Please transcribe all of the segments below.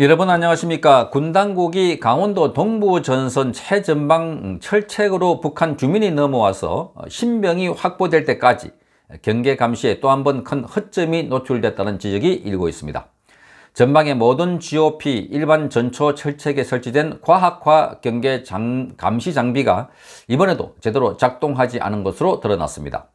여러분 안녕하십니까 군당국이 강원도 동부 전선 최전방 철책으로 북한 주민이 넘어와서 신병이 확보될 때까지 경계 감시에 또 한 번 큰 허점이 노출됐다는 지적이 일고 있습니다. 전방의 모든 GOP 일반 전초 철책에 설치된 과학화 경계 장, 감시 장비가 이번에도 제대로 작동하지 않은 것으로 드러났습니다.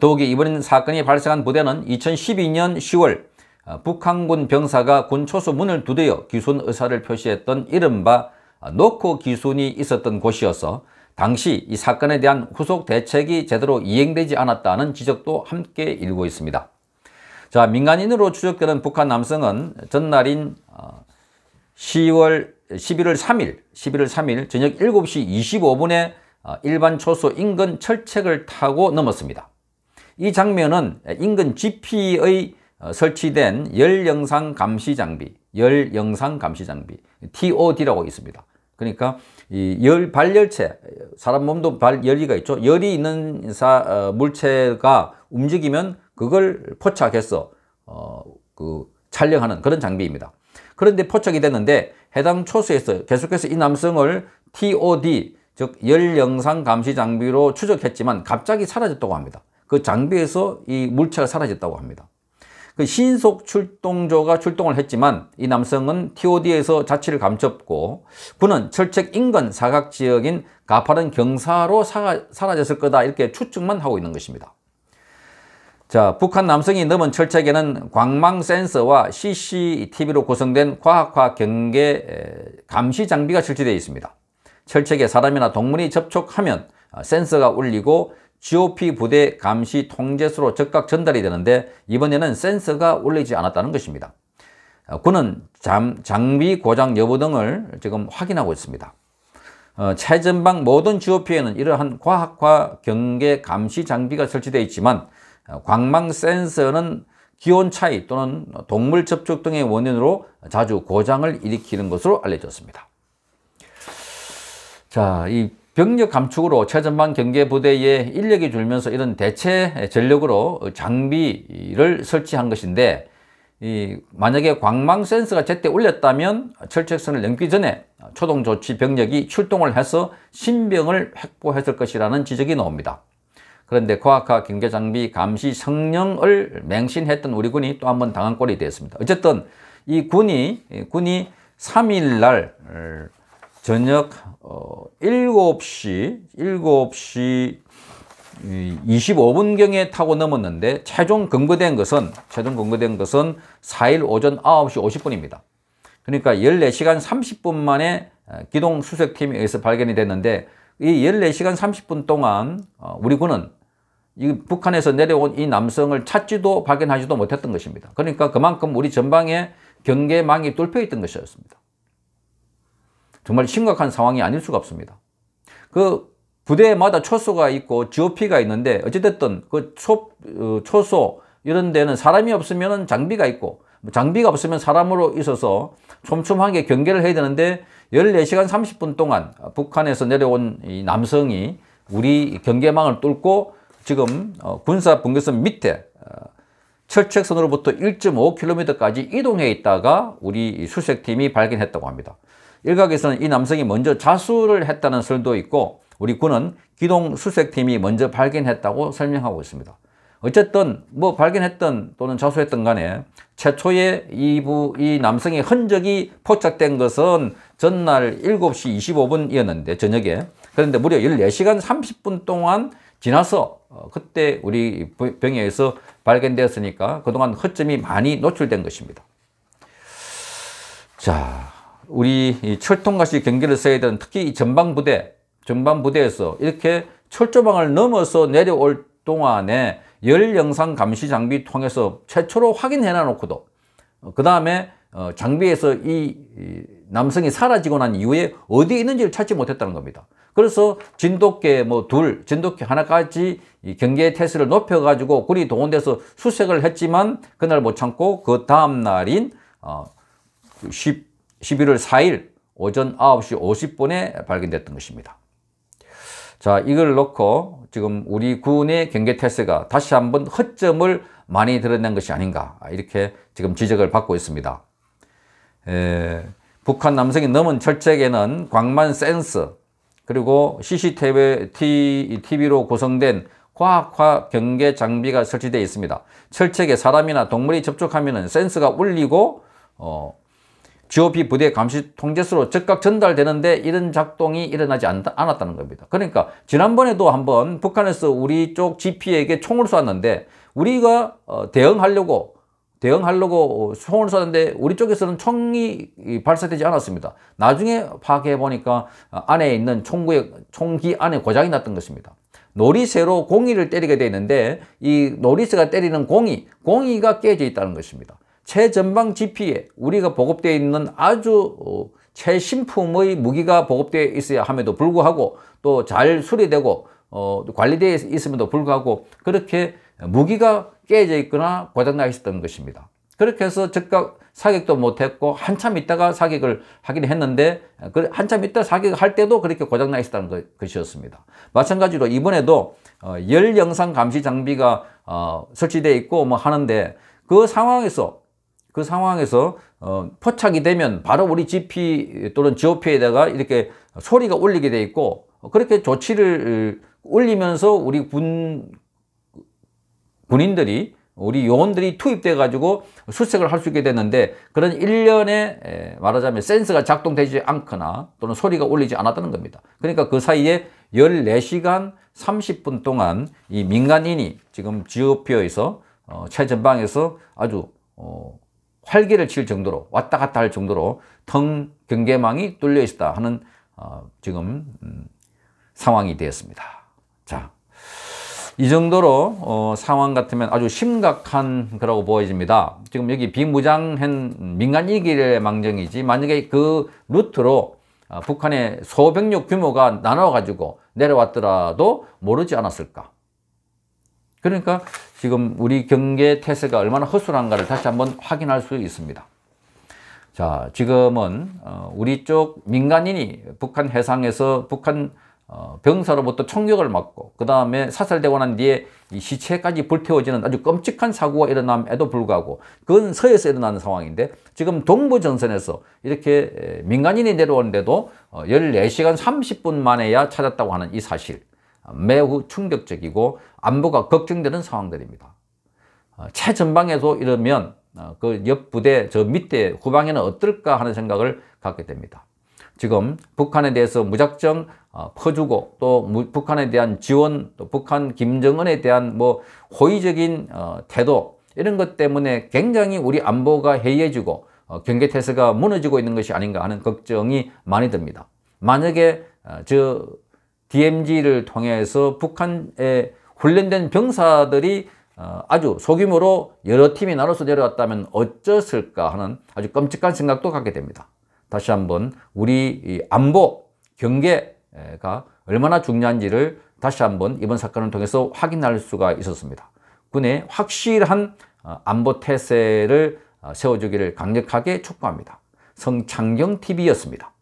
더욱이 이번 사건이 발생한 부대는 2012년 10월 아, 북한군 병사가 군 초소 문을 두드려 기순 의사를 표시했던 이른바 노코 아, 기순이 있었던 곳이어서 당시 이 사건에 대한 후속 대책이 제대로 이행되지 않았다는 지적도 함께 일고 있습니다. 자 민간인으로 추적되는 북한 남성은 전날인 10월 11월 3일 11월 3일 저녁 7시 25분에 아, 일반 초소 인근 철책을 타고 넘었습니다. 이 장면은 인근 GP의 어, 설치된 열 영상 감시 장비, 열 영상 감시 장비, TOD라고 있습니다. 그러니까 이 열 발열체, 사람 몸도 발 열이가 있죠. 열이 있는 사, 어, 물체가 움직이면 그걸 포착해서 어, 그 촬영하는 그런 장비입니다. 그런데 포착이 됐는데 해당 초소에서 계속해서 이 남성을 TOD 즉 열영상 감시 장비로 추적했지만 갑자기 사라졌다고 합니다. 그 장비에서 이 물체가 사라졌다고 합니다. 그 신속 출동조가 출동을 했지만 이 남성은 TOD에서 자취를 감췄고 군은 철책 인근 사각 지역인 가파른 경사로 사가, 사라졌을 거다 이렇게 추측만 하고 있는 것입니다. 자, 북한 남성이 넘은 철책에는 광망 센서와 CCTV로 구성된 과학화 경계 감시 장비가 설치되어 있습니다. 철책에 사람이나 동물이 접촉하면 아, 센서가 울리고 GOP 부대 감시 통제수로 즉각 전달이 되는데 이번에는 센서가 올리지 않았다는 것입니다. 어, 군은 장비 고장 여부 등을 지금 확인하고 있습니다. 어, 최전방 모든 GOP에는 이러한 과학과 경계 감시 장비가 설치되어 있지만 광망 어, 센서는 기온 차이 또는 동물 접촉 등의 원인으로 자주 고장을 일으키는 것으로 알려졌습니다. 자, 이 병력 감축으로 최전방 경계부대에 인력이 줄면서 이런 대체 전력으로 장비를 설치한 것인데 이 만약에 광망 센서가 제때 울렸다면 철책선을 넘기 전에 초동조치 병력이 출동을 해서 신병을 확보했을 것이라는 지적이 나옵니다. 그런데 과학화 경계장비 감시 성령을 맹신했던 우리 군이 또 한 번 당한 꼴이 되었습니다. 어쨌든 이 군이 군이 3일 날 저녁 어, 7시, 7시 25분경에 타고 넘었는데 최종 근거된 것은 최종 근거된 것은 4일 오전 9시 50분입니다. 그러니까 14시간 30분 만에 어, 기동 수색팀에 의해서 발견이 됐는데 이 14시간 30분 동안 어, 우리 군은 이 북한에서 내려온 이 남성을 찾지도 발견하지도 못했던 것입니다. 그러니까 그만큼 우리 전방에 경계망이 뚫혀 있던 것이었습니다. 정말 심각한 상황이 아닐 수가 없습니다. 그 부대마다 초소가 있고 GOP가 있는데 어찌됐든 그 초, 어, 초소 이런 데는 사람이 없으면 장비가 있고 장비가 없으면 사람으로 있어서 촘촘하게 경계를 해야 되는데 14시간 30분 동안 북한에서 내려온 이 남성이 우리 경계망을 뚫고 지금 어, 군사 분계선 밑에 어, 철책선으로부터 1.5km까지 이동해 있다가 우리 수색팀이 발견했다고 합니다. 일각에서는 이 남성이 먼저 자수를 했다는 설도 있고 우리 군은 기동 수색팀이 먼저 발견했다고 설명하고 있습니다. 어쨌든 뭐 발견했던 또는 자수했던 간에 최초의 이부 이 남성의 흔적이 포착된 것은 전날 7시 25분이었는데 저녁에 그런데 무려 14시간 30분 동안 지나서 어, 그때 우리 병에서 발견되었으니까 그동안 허점이 많이 노출된 것입니다. 자, 우리 철통같이 경계를 써야 되는 특히 이 전방부대, 전방부대에서 이렇게 철조망을 넘어서 내려올 동안에 열 영상 감시 장비 통해서 최초로 확인해 놔놓고도 어, 그 다음에 어, 장비에서 이 남성이 사라지고 난 이후에 어디 있는지를 찾지 못했다는 겁니다. 그래서 진돗개 뭐 둘, 진돗개 하나까지 경계 태세를 높여가지고 군이 동원돼서 수색을 했지만 그날 못 참고 그 다음 날인 어, 1 11월 4일 오전 9시 50분에 발견됐던 것입니다. 자, 이걸 놓고 지금 우리 군의 경계태세가 다시 한번 허점을 많이 드러낸 것이 아닌가 이렇게 지금 지적을 받고 있습니다. 에, 북한 남성이 넘은 철책에는 광만 센스 그리고 CCTV로 구성된 과학화 경계 장비가 설치되어 있습니다. 철책에 사람이나 동물이 접촉하면 센스가 울리고 어, GOP 부대 감시 통제수로 즉각 전달되는데 이런 작동이 일어나지 않았다는 겁니다. 그러니까 지난번에도 한번 북한에서 우리 쪽 GP에게 총을 쏘았는데 우리가 어, 대응하려고 대응하려고 총을 쐈는데 우리 쪽에서는 총이 발사되지 않았습니다. 나중에 파악해보니까 안에 있는 총구의, 총기 안에 고장이 났던 것입니다. 놀이새로 공이를 때리게 되는데 이 놀이새가 때리는 공이 공이가 깨져 있다는 것입니다. 최전방 지피에 우리가 보급되어 있는 아주 어, 최신품의 무기가 보급되어 있어야 함에도 불구하고 또 잘 수리되고 어, 관리되어 있음에도 불구하고 그렇게 무기가 깨져 있거나 고장나 있었던 것입니다. 그렇게 해서 즉각 사격도 못했고 한참 있다가 사격을 하긴 했는데 그 한참 있다 사격할 때도 그렇게 고장나 있었다는 것이었습니다. 마찬가지로 이번에도 어, 열 영상 감시 장비가 어, 설치되어 있고 뭐 하는데 그 상황에서 그 상황에서 어, 포착이 되면 바로 우리 GP 또는 GOP에다가 이렇게 소리가 올리게 돼 있고 그렇게 조치를 올리면서 우리 군 군인들이 우리 요원들이 투입돼 가지고 수색을 할 수 있게 됐는데 그런 일련의 말하자면 센스가 작동되지 않거나 또는 소리가 올리지 않았다는 겁니다. 그러니까 그 사이에 14시간 30분 동안 이 민간인이 지금 지오피어에서 어, 최전방에서 아주 어, 활기를칠 정도로 왔다 갔다 할 정도로 텅 경계망이 뚫려 있다 하는 어, 지금 음, 상황이 되었습니다. 자, 이 정도로 어, 상황 같으면 아주 심각한 거라고 보여집니다. 지금 여기 비무장한 민간이길의 망정이지 만약에 그 루트로 어, 북한의 소병력 규모가 나눠가지고 내려왔더라도 모르지 않았을까. 그러니까 지금 우리 경계 태세가 얼마나 허술한가를 다시 한번 확인할 수 있습니다. 자, 지금은 어, 우리 쪽 민간인이 북한 해상에서 북한 어, 병사로부터 총격을 맞고 그 다음에 사살되고 난 뒤에 시체까지 불태워지는 아주 끔찍한 사고가 일어남에도 불구하고 그건 서에서 일어나는 상황인데 지금 동부전선에서 이렇게 민간인이 내려오는데도 14시간 어, 30분 만에야 찾았다고 하는 이 사실 매우 충격적이고 안보가 걱정되는 상황들입니다. 어, 최전방에서 이러면 어, 그옆 부대 저 밑에 후방에는 어떨까 하는 생각을 갖게 됩니다. 지금 북한에 대해서 무작정 어, 퍼주고 또 북한에 대한 지원 또 북한 김정은에 대한 뭐 호의적인 태도 이런 것 때문에 굉장히 우리 안보가 해이해지고 경계태세가 무너지고 있는 것이 아닌가 하는 걱정이 많이 듭니다. 만약에 저 DMZ를 통해서 북한에 훈련된 병사들이 어, 아주 소규모로 여러 팀이 나눠서 내려왔다면 어쩌을까 하는 아주 끔찍한 생각도 갖게 됩니다. 다시 한번 우리 안보, 경계가 얼마나 중요한지를 다시 한번 이번 사건을 통해서 확인할 수가 있었습니다. 군의 확실한 어, 안보 태세를 어, 세워주기를 강력하게 촉구합니다. 성창경TV였습니다.